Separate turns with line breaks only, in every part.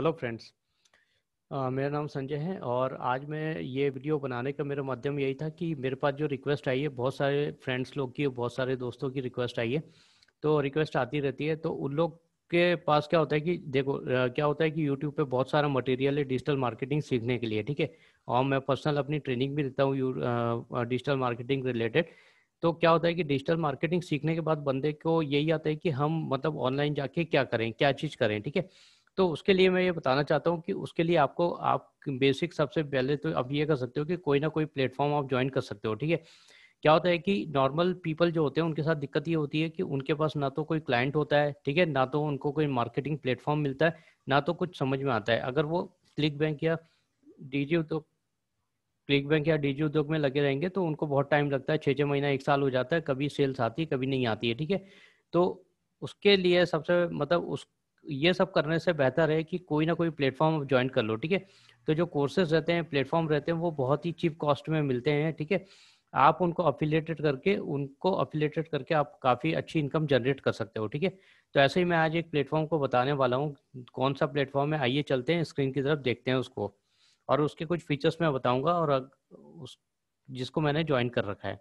hello friends uh, मेरा नाम संजय है और आज मैं ये वीडियो बनाने का मेरा माध्यम यही था कि मेरे पास जो रिक्वेस्ट आई है बहुत सारे फ्रेंड्स लोग की बहुत सारे दोस्तों की रिक्वेस्ट आई है तो रिक्वेस्ट आती रहती है तो उन लोग के पास क्या होता है कि देखो क्या होता है कि यूट्यूब पे बहुत सारा मटेरियल है डिजिटल मार्केटिंग सीखने के लिए ठीक है और मैं पर्सनल अपनी ट्रेनिंग भी देता हूँ डिजिटल मार्केटिंग रिलेटेड तो क्या होता है कि डिजिटल मार्केटिंग सीखने के बाद बंदे को यही आता है कि हम मतलब ऑनलाइन जाके क्या करें क्या चीज़ करें ठीक है तो उसके लिए मैं ये बताना चाहता हूँ कि उसके लिए आपको आप बेसिक सबसे पहले तो आप ये कर सकते हो कि कोई ना कोई प्लेटफॉर्म आप ज्वाइन कर सकते हो ठीक है क्या होता है कि नॉर्मल पीपल जो होते हैं उनके साथ दिक्कत ये होती है कि उनके पास ना तो कोई क्लाइंट होता है ठीक है ना तो उनको कोई मार्केटिंग प्लेटफॉर्म मिलता है ना तो कुछ समझ में आता है अगर वो क्लिक बैंक या डीजी उद्योग क्लिक बैंक या डीजी उद्योग में लगे रहेंगे तो उनको बहुत टाइम लगता है छः छः महीना एक साल हो जाता है कभी सेल्स आती है कभी नहीं आती है ठीक है तो उसके लिए सबसे मतलब उस ये सब करने से बेहतर है कि कोई ना कोई प्लेटफॉर्म ज्वाइन कर लो ठीक है तो जो कोर्सेज रहते हैं प्लेटफॉर्म रहते हैं वो बहुत ही चीप कॉस्ट में मिलते हैं ठीक है आप उनको अफिलेटेड करके उनको अफिलेटेड करके आप काफ़ी अच्छी इनकम जनरेट कर सकते हो ठीक है तो ऐसे ही मैं आज एक प्लेटफॉर्म को बताने वाला हूँ कौन सा प्लेटफॉर्म है आइए चलते हैं स्क्रीन की तरफ देखते हैं उसको और उसके कुछ फीचर्स मैं बताऊँगा और उस जिसको मैंने ज्वाइन कर रखा है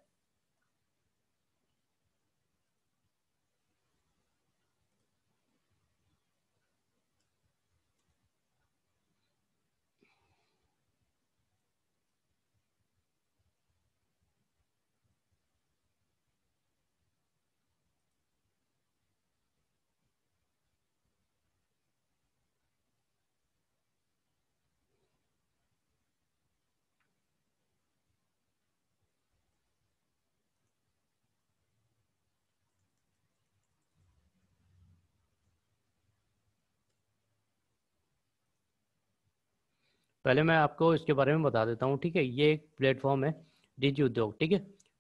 पहले मैं आपको इसके बारे में बता देता हूँ ठीक है ये एक प्लेटफॉर्म है डीजी उद्योग ठीक है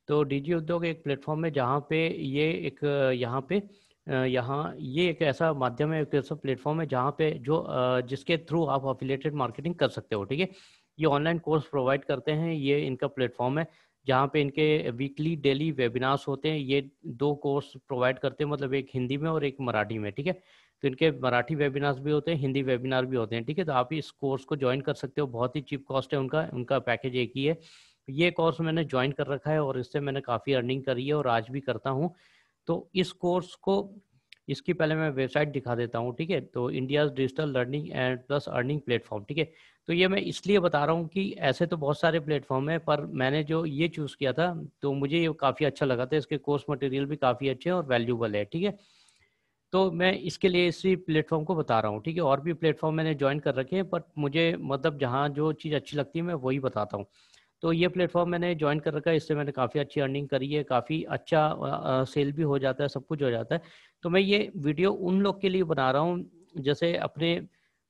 तो डीजी उद्योग एक प्लेटफॉर्म है जहाँ पे ये एक यहाँ पे यहाँ ये एक ऐसा माध्यम है एक ऐसा प्लेटफॉर्म है जहाँ पे जो जिसके थ्रू आप अफिलेटेड मार्केटिंग कर सकते हो ठीक है ये ऑनलाइन कोर्स प्रोवाइड करते हैं ये इनका प्लेटफॉर्म है जहाँ पे इनके वीकली डेली वेबिनार्स होते हैं ये दो कोर्स प्रोवाइड करते हैं मतलब एक हिंदी में और एक मराठी में ठीक है तो इनके मराठी वेबिनार्स भी होते हैं हिंदी वेबिनार भी होते हैं ठीक है तो आप इस कोर्स को ज्वाइन कर सकते हो बहुत ही चीप कॉस्ट है उनका उनका पैकेज एक ही है ये कोर्स मैंने ज्वाइन कर रखा है और इससे मैंने काफ़ी अर्निंग करी है और आज भी करता हूँ तो इस कोर्स को इसकी पहले मैं वेबसाइट दिखा देता हूँ ठीक है तो India digital learning and plus earning platform ठीक है तो ये मैं इसलिए बता रहा हूँ कि ऐसे तो बहुत सारे प्लेटफॉर्म है पर मैंने जो ये चूज़ किया था तो मुझे ये काफ़ी अच्छा लगा था इसके कोर्स मटेरियल भी काफ़ी अच्छे और वैल्यूबल है ठीक है तो मैं इसके लिए इसी प्लेटफॉर्म को बता रहा हूँ ठीक है और भी प्लेटफॉर्म मैंने ज्वाइन कर रखे हैं बट मुझे मतलब जहाँ जो चीज़ अच्छी लगती है मैं वही बताता हूँ तो ये प्लेटफॉर्म मैंने ज्वाइन कर रखा है इससे मैंने काफ़ी अच्छी अर्निंग करी है काफ़ी अच्छा सेल भी हो जाता है सब कुछ हो जाता है तो मैं ये वीडियो उन लोग के लिए बना रहा हूँ जैसे अपने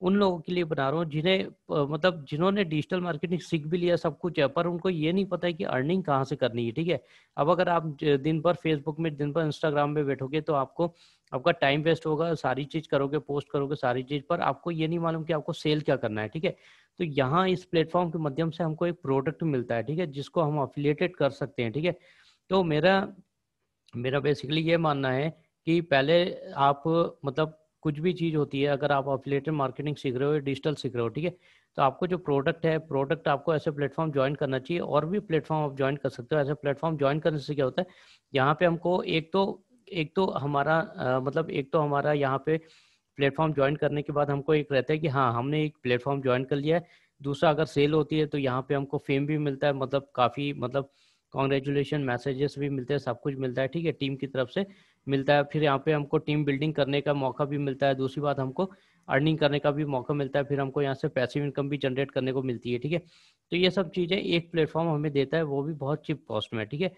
उन लोगों के लिए बना रहा हूँ जिन्हें मतलब जिन्होंने डिजिटल मार्केटिंग सीख भी लिया सब कुछ है पर उनको ये नहीं पता है कि अर्निंग कहाँ से करनी है ठीक है अब अगर आप दिन भर फेसबुक में दिन भर इंस्टाग्राम में बैठोगे तो आपको आपका टाइम वेस्ट होगा सारी चीज करोगे पोस्ट करोगे सारी चीज पर आपको ये नहीं मालूम कि आपको सेल क्या करना है ठीक है तो यहाँ इस प्लेटफॉर्म के माध्यम से हमको एक प्रोडक्ट मिलता है ठीक है जिसको हम अफिलियटेड कर सकते हैं ठीक है तो मेरा मेरा बेसिकली ये मानना है कि पहले आप मतलब कुछ भी चीज़ होती है अगर आप अफिलेटेड मार्केटिंग सीख रहे हो डिजिटल सीख रहे हो ठीक है तो आपको जो प्रोडक्ट है प्रोडक्ट आपको ऐसे प्लेटफॉर्म ज्वाइन करना चाहिए और भी प्लेटफॉर्म आप ज्वाइन कर सकते हो ऐसे प्लेटफॉर्म ज्वाइन करने से क्या होता है यहाँ पे हमको एक तो एक तो हमारा आ, मतलब एक तो हमारा यहाँ पे प्लेटफॉर्म ज्वाइन करने के बाद हमको एक रहता है कि हाँ हमने एक प्लेटफॉर्म ज्वाइन कर लिया है दूसरा अगर सेल होती है तो यहाँ पे हमको फेम भी मिलता है मतलब काफ़ी मतलब कॉन्ग्रेचुलेशन मैसेजेस भी मिलते हैं सब कुछ मिलता है ठीक है टीम की तरफ से मिलता है फिर यहाँ पे हमको टीम बिल्डिंग करने का मौका भी मिलता है दूसरी बात हमको अर्निंग करने का भी मौका मिलता है फिर हमको यहाँ से पैसिव इनकम भी जनरेट करने को मिलती है ठीक है तो ये सब चीज़ें एक प्लेटफॉर्म हमें देता है वो भी बहुत चिप कॉस्ट में ठीक है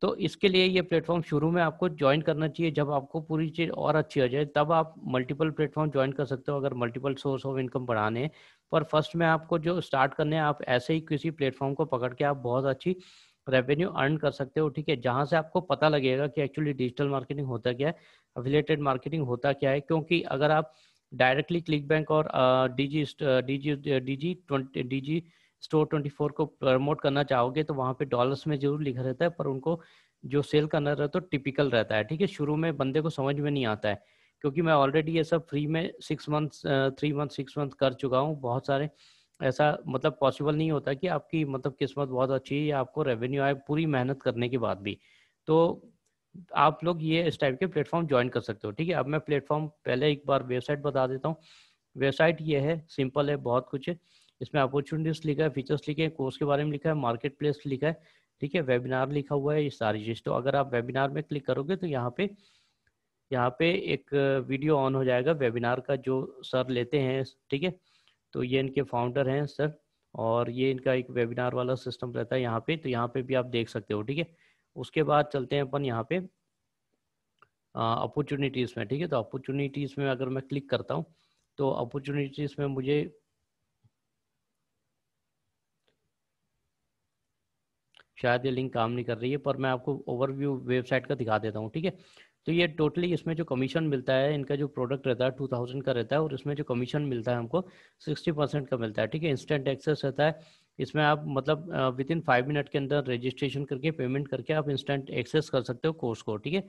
तो इसके लिए ये प्लेटफॉर्म शुरू में आपको ज्वाइन करना चाहिए जब आपको पूरी चीज़ और अच्छी हो जाए तब आप मल्टीपल प्लेटफॉर्म ज्वाइन कर सकते हो अगर मल्टीपल सोर्स ऑफ इनकम बढ़ाने हैं पर फर्स्ट में आपको जो स्टार्ट करने हैं आप ऐसे ही किसी प्लेटफॉर्म को पकड़ के आप बहुत अच्छी रेवेन्यू अर्न कर सकते हो ठीक है जहां से आपको पता लगेगा कि एक्चुअली डिजिटल मार्केटिंग होता क्या है अफिलेटेड मार्केटिंग होता क्या है क्योंकि अगर आप डायरेक्टली क्लिक बैंक और Digi Digi Digi twenty Digi store twenty four को प्रमोट करना चाहोगे तो वहां पे डॉलर्स में जरूर लिखा रहता है पर उनको जो सेल करना रहता है तो टिपिकल रहता है ठीक है शुरू में बंदे को समझ में नहीं आता है क्योंकि मैं ऑलरेडी ये सब फ्री में six month three month six month कर चुका हूँ बहुत सारे ऐसा मतलब पॉसिबल नहीं होता कि आपकी मतलब किस्मत बहुत अच्छी है या आपको रेवेन्यू आए पूरी मेहनत करने के बाद भी तो आप लोग ये इस टाइप के प्लेटफॉर्म ज्वाइन कर सकते हो ठीक है अब मैं प्लेटफॉर्म पहले एक बार वेबसाइट बता देता हूँ वेबसाइट ये है सिंपल है बहुत कुछ है इसमें अपॉर्चुनिटीज लिखा है फीचर्स लिखे हैं कोर्स के बारे में लिखा है मार्केट प्लेस लिखा है ठीक है वेबिनार लिखा हुआ है ये सारी चीज़ तो अगर आप वेबिनार में क्लिक करोगे तो यहाँ पे यहाँ पे एक वीडियो ऑन हो जाएगा वेबिनार का जो सर लेते हैं ठीक है तो ये इनके फाउंडर हैं सर और ये इनका एक वेबिनार वाला सिस्टम रहता है यहाँ पे तो यहाँ पे भी आप देख सकते हो ठीक है उसके बाद चलते हैं अपन यहाँ पे अपॉर्चुनिटीज़ में ठीक है तो अपॉर्चुनिटीज़ में अगर मैं क्लिक करता हूँ तो अपॉर्चुनिटीज़ में मुझे शायद ये लिंक काम नहीं कर रही है पर मैं आपको ओवरव्यू वेबसाइट का दिखा देता हूँ ठीक है तो ये टोटली इसमें जो कमीशन मिलता है इनका जो प्रोडक्ट रहता है टू थाउजेंड का रहता है और इसमें जो कमीशन मिलता है हमको सिक्सटी परसेंट का मिलता है ठीक है इंस्टेंट एक्सेस रहता है इसमें आप मतलब विद इन फाइव मिनट के अंदर रजिस्ट्रेशन करके पेमेंट करके आप इंस्टेंट एक्सेस कर सकते हो कोर्स को ठीक है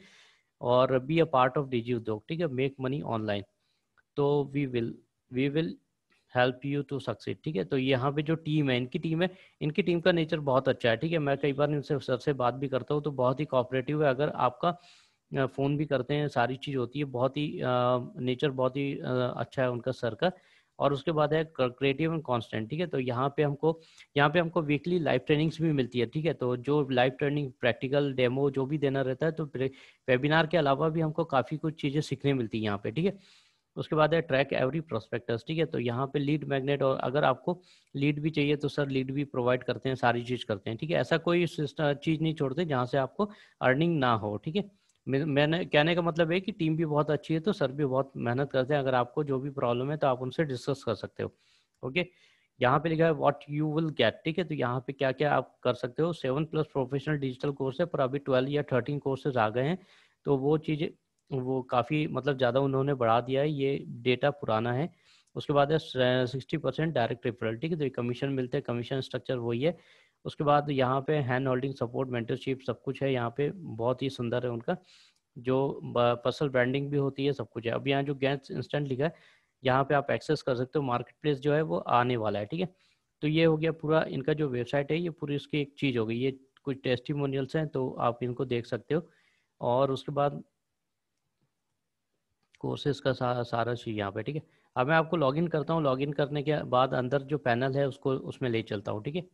और be a part of Digi Udyog ठीक है मेक मनी ऑनलाइन तो we will we will help you to succeed ठीक है तो यहाँ पे जो टीम है इनकी टीम है इनकी टीम का नेचर बहुत अच्छा है ठीक है मैं कई बार इनसे सर से बात भी करता हूँ तो बहुत ही कॉपरेटिव है अगर आपका फ़ोन भी करते हैं सारी चीज़ होती है बहुत ही नेचर बहुत ही अच्छा है उनका सर का और उसके बाद है क्रिएटिव एंड कांस्टेंट ठीक है तो यहाँ पे हमको यहाँ पे हमको वीकली लाइव ट्रेनिंग्स भी मिलती है ठीक है तो जो लाइव ट्रेनिंग प्रैक्टिकल डेमो जो भी देना रहता है तो वेबिनार के अलावा भी हमको काफ़ी कुछ चीज़ें सीखने मिलती है यहाँ पे ठीक है उसके बाद है ट्रैक एवरी प्रोस्पेक्टस ठीक है तो यहाँ पे लीड मैग्नेट और अगर आपको लीड भी चाहिए तो सर लीड भी प्रोवाइड करते हैं सारी चीज़ करते हैं ठीक है ऐसा कोई चीज़ नहीं छोड़ते जहाँ से आपको अर्निंग ना हो ठीक है मैंने कहने का मतलब है कि टीम भी बहुत अच्छी है तो सर भी बहुत मेहनत करते हैं अगर आपको जो भी प्रॉब्लम है तो आप उनसे डिस्कस कर सकते हो ओके यहाँ पे लिखा है व्हाट यू विल गेट ठीक है तो यहाँ पे क्या क्या आप कर सकते हो seven plus professional digital course है पर अभी ट्वेल्व या थर्टीन कोर्सेज आ गए हैं तो वो चीज़ें वो काफ़ी मतलब ज़्यादा उन्होंने बढ़ा दिया है ये डेटा पुराना है उसके बाद है सिक्सटी परसेंट डायरेक्ट रेफरल ठीक है तो कमीशन मिलते हैं कमीशन स्ट्रक्चर वही है उसके बाद यहाँ पे हैंड होल्डिंग सपोर्ट मेंटरशिप सब कुछ है यहाँ पे बहुत ही सुंदर है उनका जो पर्सनल ब्रांडिंग भी होती है सब कुछ है अब यहाँ जो गैस इंस्टेंट लिखा है यहाँ पे आप एक्सेस कर सकते हो मार्केट प्लेस जो है वो आने वाला है ठीक है तो ये हो गया पूरा इनका जो वेबसाइट है ये पूरी इसकी एक चीज़ हो गई ये कुछ टेस्टिमोनियल्स हैं तो आप इनको देख सकते हो और उसके बाद कोर्सेज का सारा सारा चीज़ यहाँ पे ठीक है अब मैं आपको लॉगिन करता हूँ लॉगिन करने के बाद अंदर जो पैनल है उसको उसमें ले चलता हूँ ठीक है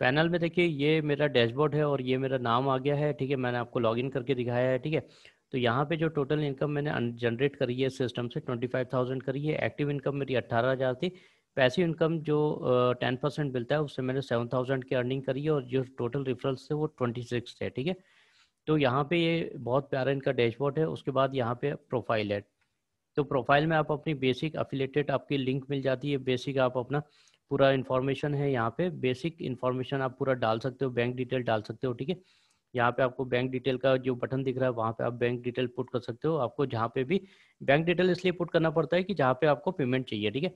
पैनल में देखिए ये मेरा डैशबोर्ड है और ये मेरा नाम आ गया है ठीक है मैंने आपको लॉगिन करके दिखाया है ठीक है तो यहाँ पे जो टोटल इनकम मैंने जनरेट करी है सिस्टम से ट्वेंटी फाइव थाउजेंड करी है एक्टिव इनकम मेरी अट्ठारह हज़ार थी पैसिव इनकम जो टेन परसेंट मिलता है उससे मैंने सेवन थाउजेंड की अर्निंग करी है और जो टोटल रिफरल्स थे वो ट्वेंटी सिक्स थे ठीक है तो यहाँ पे ये बहुत प्यारा इनका डैशबोर्ड है उसके बाद यहाँ पे प्रोफाइल है तो प्रोफाइल में आप अपनी बेसिक अफिलेटेड आपकी लिंक मिल जाती है बेसिक आप अपना पूरा इन्फॉर्मेशन है यहाँ पे बेसिक इन्फॉर्मेशन आप पूरा डाल सकते हो बैंक डिटेल डाल सकते हो ठीक है यहाँ पे आपको बैंक डिटेल का जो बटन दिख रहा है वहाँ पे आप बैंक डिटेल पुट कर सकते हो आपको जहाँ पे भी बैंक डिटेल इसलिए पुट करना पड़ता है कि जहाँ पे आपको पेमेंट चाहिए ठीक है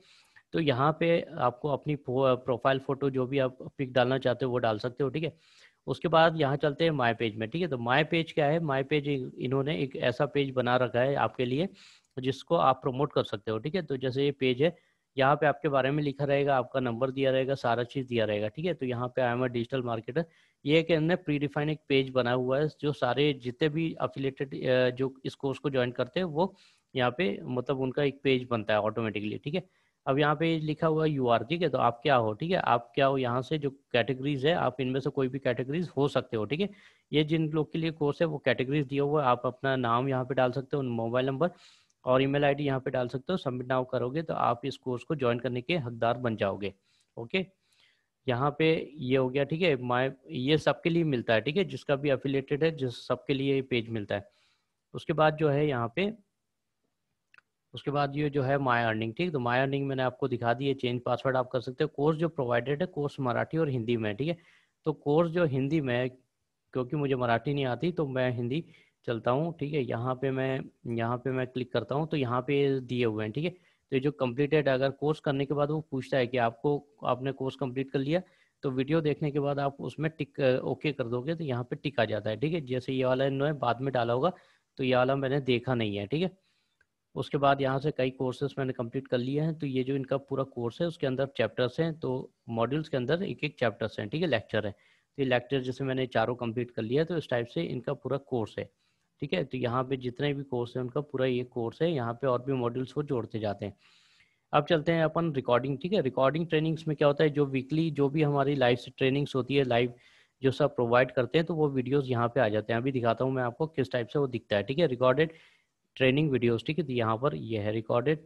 तो यहाँ पे आपको अपनी प्रोफाइल फोटो जो भी आप पिक डालना चाहते हो वो डाल सकते हो ठीक है उसके बाद यहाँ चलते हैं माई पेज में ठीक है तो माई पेज क्या है माई पेज इन्होंने एक ऐसा पेज बना रखा है आपके लिए जिसको आप प्रमोट कर सकते हो ठीक है तो जैसे ये पेज है यहाँ पे आपके बारे में लिखा रहेगा आपका नंबर दिया रहेगा सारा चीज दिया रहेगा ठीक है तो यहाँ पे आई एम डिजिटल मार्केटर ये के अंदर प्री डिफाइन एक पेज बना हुआ है जो सारे जितने भी अफिलेटेड जो इस कोर्स को ज्वाइन करते हैं वो यहाँ पे मतलब उनका एक पेज बनता है ऑटोमेटिकली ठीक है अब यहाँ पे लिखा हुआ है यू आर ठीक है तो आप क्या हो ठीक है आप क्या हो यहाँ से जो कैटेगरीज है आप इनमें से कोई भी कैटेगरीज हो सकते हो ठीक है ये जिन लोग के लिए कोर्स है वो कैटेगरीज दिया हुआ है आप अपना नाम यहाँ पे डाल सकते हो मोबाइल नंबर और ईमेल आईडी यहाँ पे डाल सकते हो सबमिट नाउ करोगे तो आप इस कोर्स को ज्वाइन करने के हकदार बन जाओगे ओके यहाँ पे ये हो गया ठीक है माय ये सबके लिए मिलता है ठीक है जिसका भी अफिलेटेड है जिस सबके लिए ये पेज मिलता है उसके बाद जो है यहाँ पे उसके बाद ये जो है माई अर्निंग ठीक तो माई अर्निंग मैंने आपको दिखा दी है चेंज पासवर्ड आप कर सकते हो कोर्स जो प्रोवाइडेड है कोर्स मराठी और हिंदी में ठीक है तो कोर्स जो हिंदी में क्योंकि मुझे मराठी नहीं आती तो मैं हिंदी चलता हूँ ठीक है यहाँ पे मैं यहाँ पे मैं क्लिक करता हूँ तो यहाँ पे दिए हुए हैं ठीक है तो ये जो कम्प्लीटेड अगर कोर्स करने के बाद वो पूछता है कि आपको आपने कोर्स कंप्लीट कर लिया तो वीडियो देखने के बाद आप उसमें टिक ओके कर दोगे तो यहाँ पे टिक आ जाता है ठीक है जैसे ये वाला इन्होंने बाद में डाला होगा तो ये वाला मैंने देखा नहीं है ठीक है उसके बाद यहाँ से कई कोर्सेज मैंने कंप्लीट कर लिए हैं तो ये जो इनका पूरा कोर्स है उसके अंदर चैप्टर्स हैं तो मॉड्यूल्स के अंदर एक एक चैप्टर्स हैं ठीक है लेक्चर है तो ये लेक्चर जैसे मैंने चारों कंप्लीट कर लिया है तो इस टाइप से इनका पूरा कोर्स है ठीक है तो यहाँ पे जितने भी कोर्स है उनका पूरा ये कोर्स है यहाँ पे और भी मॉड्यूल्स को जोड़ते जाते हैं अब चलते हैं अपन रिकॉर्डिंग ठीक है रिकॉर्डिंग ट्रेनिंग्स में क्या होता है जो वीकली जो भी हमारी लाइव से ट्रेनिंग्स होती है लाइव जो सब प्रोवाइड करते हैं तो वो वीडियोस यहाँ पे आ जाते हैं अभी दिखाता हूँ मैं आपको किस टाइप से वो दिखता है ठीक है रिकॉर्डेड ट्रेनिंग वीडियोस ठीक है तो यहाँ पर ये यह है रिकॉर्डेड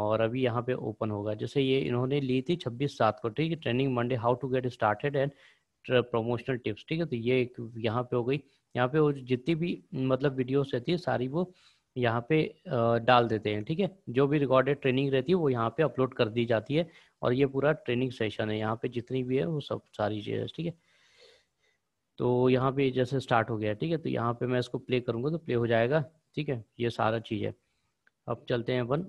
और अभी यहाँ पे ओपन होगा जैसे ये इन्होंने ली थी छब्बीस सात को ठीक है training Monday how to get started and promotional tips ठीक है तो ये यह यहाँ पे हो गई यहाँ पे वो जितनी भी मतलब वीडियोस रहती है सारी वो यहाँ पे डाल देते हैं ठीक है जो भी रिकॉर्डेड ट्रेनिंग रहती है वो यहाँ पे अपलोड कर दी जाती है और ये पूरा ट्रेनिंग सेशन है यहाँ पे जितनी भी है वो सब सारी है ठीक है तो यहाँ पे जैसे स्टार्ट हो गया ठीक है तो यहाँ पे मैं इसको प्ले करूंगा तो प्ले हो जाएगा ठीक है ये सारा चीज़ है अब चलते हैं अपन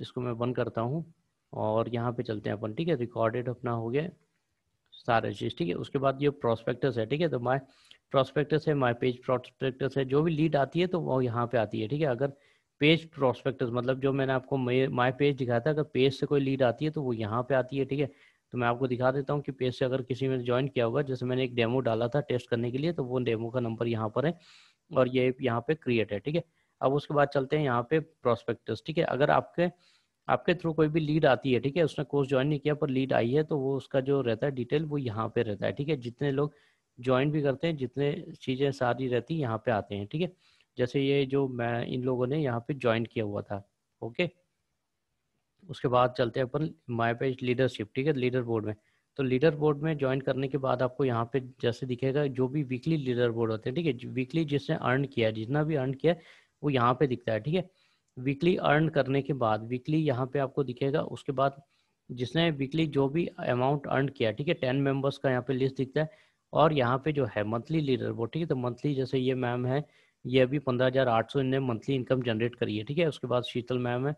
इसको मैं बंद करता हूँ और यहाँ पे चलते हैं अपन ठीक है रिकॉर्डेड अपना हो गया सारा चीज़ ठीक है उसके बाद ये प्रोस्पेक्टस है ठीक है तो मैं प्रोस्पेक्टस है माई पेज प्रोस्पेक्टस है जो भी लीड आती है तो वो यहाँ पे आती है ठीक है अगर पेज प्रोस्पेक्टस मतलब जो मैंने आपको माई पेज दिखाया था अगर पेज से कोई लीड आती है तो वो यहाँ पे आती है ठीक है तो मैं आपको दिखा देता हूँ कि पेज से अगर किसी में ज्वाइन किया होगा जैसे मैंने एक डेमो डाला था टेस्ट करने के लिए तो वो डेमो का नंबर यहाँ पर है और ये यहाँ पे क्रिएट है ठीक है अब उसके बाद चलते हैं यहाँ पे प्रोस्पेक्टस ठीक है अगर आपके आपके थ्रू कोई भी लीड आती है ठीक है उसने कोर्स ज्वाइन नहीं किया पर लीड आई है तो वो उसका जो रहता है डिटेल वो यहाँ पे रहता है ठीक है जितने लोग ज्वाइन भी करते हैं जितने चीज़ें सारी रहती यहाँ पे आते हैं ठीक है जैसे ये जो मैं इन लोगों ने यहाँ पे ज्वाइन किया हुआ था ओके उसके बाद चलते हैं अपन माई पेज लीडरशिप ठीक है लीडर बोर्ड में तो लीडर बोर्ड में ज्वाइन करने के बाद आपको यहाँ पे जैसे दिखेगा जो भी वीकली लीडर बोर्ड होते हैं ठीक है वीकली जिसने अर्न किया जितना भी अर्न किया वो यहाँ पे दिखता है ठीक है वीकली अर्न करने के बाद वीकली यहाँ पे आपको दिखेगा उसके बाद जिसने वीकली जो भी अमाउंट अर्न किया ठीक है टेन मेंबर्स का यहाँ पे लिस्ट दिखता है और यहाँ पे जो है मंथली लीडर बोर्ड ठीक है तो मंथली जैसे ये मैम है ये अभी पंद्रह हजार आठ सौ इन्हें मंथली इनकम जनरेट करी है ठीक है उसके बाद शीतल मैम है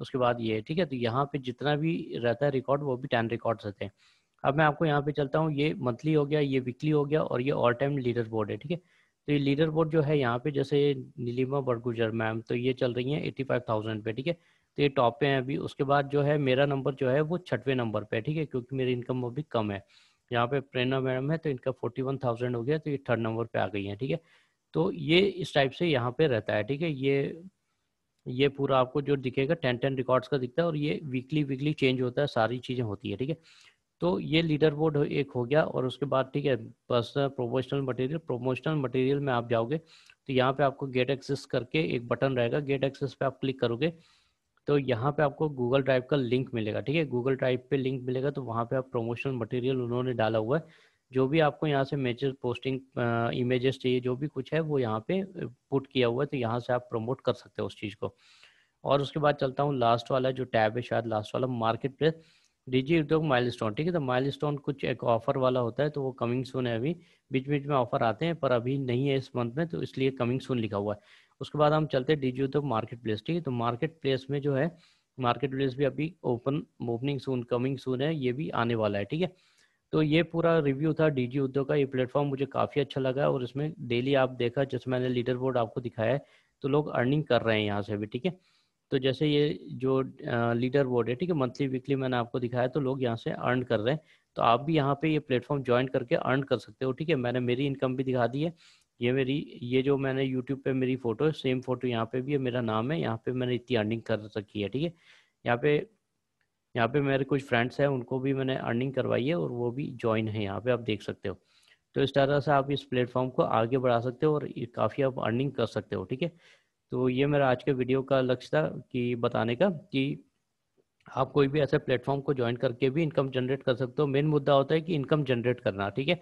उसके बाद ये है ठीक है तो यहाँ पे जितना भी रहता है रिकॉर्ड वो भी टेन रिकॉर्ड रहते हैं अब मैं आपको यहाँ पे चलता हूँ ये मंथली हो गया ये वीकली हो गया और ये ऑल टाइम लीडर बोर्ड है ठीक है तो ये लीडर बोर्ड जो है यहाँ पे जैसे नीलिमा बड़गुजर मैम तो ये चल रही है एट्टी फाइव थाउजेंड पे ठीक है तो ये टॉप पे है अभी उसके बाद जो है मेरा नंबर जो है वो छठवें नंबर पे ठीक है क्योंकि मेरी इनकम अभी कम है यहाँ पे प्रेरणा मैडम है तो इनका फोर्टी वन थाउजेंड हो गया तो ये थर्ड नंबर पे आ गई है ठीक है तो ये इस टाइप से यहाँ पे रहता है ठीक है ये ये पूरा आपको जो दिखेगा टेन टेन रिकॉर्ड्स का दिखता है और ये वीकली वीकली चेंज होता है सारी चीज़ें होती है ठीक है तो ये लीडर बोर्ड एक हो गया और उसके बाद ठीक है personal promotional material promotional material में आप जाओगे तो यहाँ पे आपको गेट एक्सेस करके एक बटन रहेगा गेट एक्सेस पे आप क्लिक करोगे तो यहाँ पे आपको गूगल ड्राइव का लिंक मिलेगा ठीक है गूगल ड्राइव पे लिंक मिलेगा तो वहाँ पे आप प्रमोशनल मटेरियल उन्होंने डाला हुआ है जो भी आपको यहाँ से मैचेस पोस्टिंग इमेजेस चाहिए जो भी कुछ है वो यहाँ पे पुट किया हुआ है तो यहाँ से आप प्रमोट कर सकते हो उस चीज़ को और उसके बाद चलता हूँ लास्ट वाला जो टैब है शायद लास्ट वाला market place Digi Udyog milestone ठीक है तो माइलस्टोन कुछ एक ऑफर वाला होता है तो वो कमिंग सोन है अभी बीच बीच में ऑफर आते हैं पर अभी नहीं है इस मंथ में तो इसलिए कमिंग सून लिखा हुआ है उसके बाद हम चलते हैं डीजी उद्योग मार्केट प्लेस ठीक है तो मार्केट प्लेस में जो है मार्केट प्लेस भी अभी open opening soon coming soon है ये भी आने वाला है ठीक है तो ये पूरा रिव्यू था डीजी उद्योग का ये प्लेटफॉर्म मुझे काफ़ी अच्छा लगा और इसमें डेली आप देखा जैसे मैंने लीडर बोर्ड आपको दिखाया है तो लोग अर्निंग कर रहे हैं यहाँ से भी ठीक है तो जैसे ये जो लीडर बोर्ड है ठीक है मंथली वीकली मैंने आपको दिखाया तो लोग यहाँ से अर्न कर रहे हैं तो आप भी यहाँ पे ये प्लेटफॉर्म ज्वाइन करके अर्न कर सकते हो ठीक है मैंने मेरी इनकम भी दिखा दी है ये मेरी ये जो मैंने यूट्यूब पे मेरी फोटो है सेम फोटो यहाँ पे भी है मेरा नाम है यहाँ पे मैंने इतनी अर्निंग कर रखी है ठीक है यहाँ पे यहाँ पे मेरे कुछ फ्रेंड्स हैं उनको भी मैंने अर्निंग करवाई है और वो भी ज्वाइन है यहाँ पे आप देख सकते हो तो इस तरह से आप इस प्लेटफॉर्म को आगे बढ़ा सकते हो और काफ़ी आप अर्निंग कर सकते हो ठीक है तो ये मेरा आज के वीडियो का लक्ष्य था कि बताने का कि आप कोई भी ऐसे प्लेटफॉर्म को ज्वाइन करके भी इनकम जनरेट कर सकते हो मेन मुद्दा होता है कि इनकम जनरेट करना ठीक है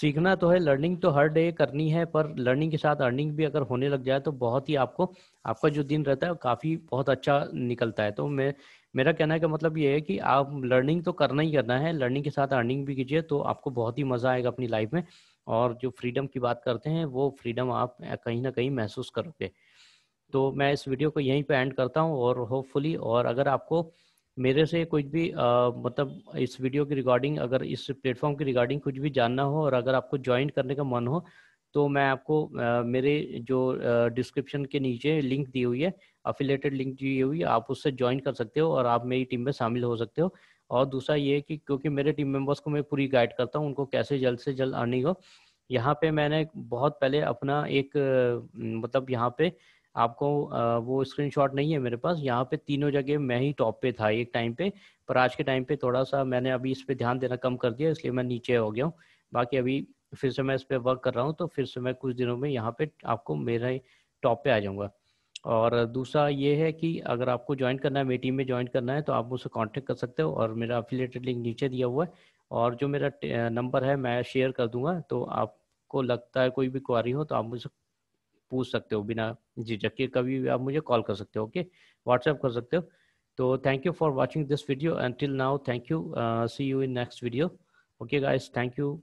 सीखना तो है लर्निंग तो हर डे करनी है पर लर्निंग के साथ अर्निंग भी अगर होने लग जाए तो बहुत ही आपको आपका जो दिन रहता है काफ़ी बहुत अच्छा निकलता है तो मैं मेरा कहने का मतलब ये है कि आप लर्निंग तो करना ही करना है लर्निंग के साथ अर्निंग भी कीजिए तो आपको बहुत ही मज़ा आएगा अपनी लाइफ में और जो फ्रीडम की बात करते हैं वो फ्रीडम आप कहीं ना कहीं महसूस करोगे तो मैं इस वीडियो को यहीं पे एंड करता हूँ और होपफुली और अगर आपको मेरे से कुछ भी आ, मतलब इस वीडियो की रिगार्डिंग अगर इस प्लेटफॉर्म की रिगार्डिंग कुछ भी जानना हो और अगर आपको ज्वाइन करने का मन हो तो मैं आपको आ, मेरे जो डिस्क्रिप्शन के नीचे लिंक दी हुई है अफिलेटेड लिंक दी हुई है आप उससे ज्वाइन कर सकते हो और आप मेरी टीम में शामिल हो सकते हो और दूसरा ये कि क्योंकि मेरे टीम मेंबर्स को मैं पूरी गाइड करता हूँ उनको कैसे जल्द से जल्द अर्निंग हो यहाँ पे मैंने बहुत पहले अपना एक मतलब यहाँ पे आपको वो स्क्रीनशॉट नहीं है मेरे पास यहाँ पे तीनों जगह मैं ही टॉप पे था एक टाइम पे पर आज के टाइम पे थोड़ा सा मैंने अभी इस पर ध्यान देना कम कर दिया इसलिए मैं नीचे हो गया हूँ बाकी अभी फिर से मैं इस पर वर्क कर रहा हूँ तो फिर से मैं कुछ दिनों में यहाँ पे आपको मेरे टॉप पे आ जाऊँगा और दूसरा ये है कि अगर आपको ज्वाइन करना है मेरी टीम में ज्वाइन करना है तो आप मुझसे कॉन्टेक्ट कर सकते हो और मेरा अफिलेटेड लिंक नीचे दिया हुआ है और जो मेरा नंबर है मैं शेयर कर दूंगा तो आपको लगता है कोई भी क्वारी हो तो आप मुझसे पूछ सकते हो बिना झिझक के कभी भी आप मुझे कॉल कर सकते हो ओके व्हाट्सएप कर सकते हो तो thank you for watching this video and till now thank you see you in next video okay guys thank you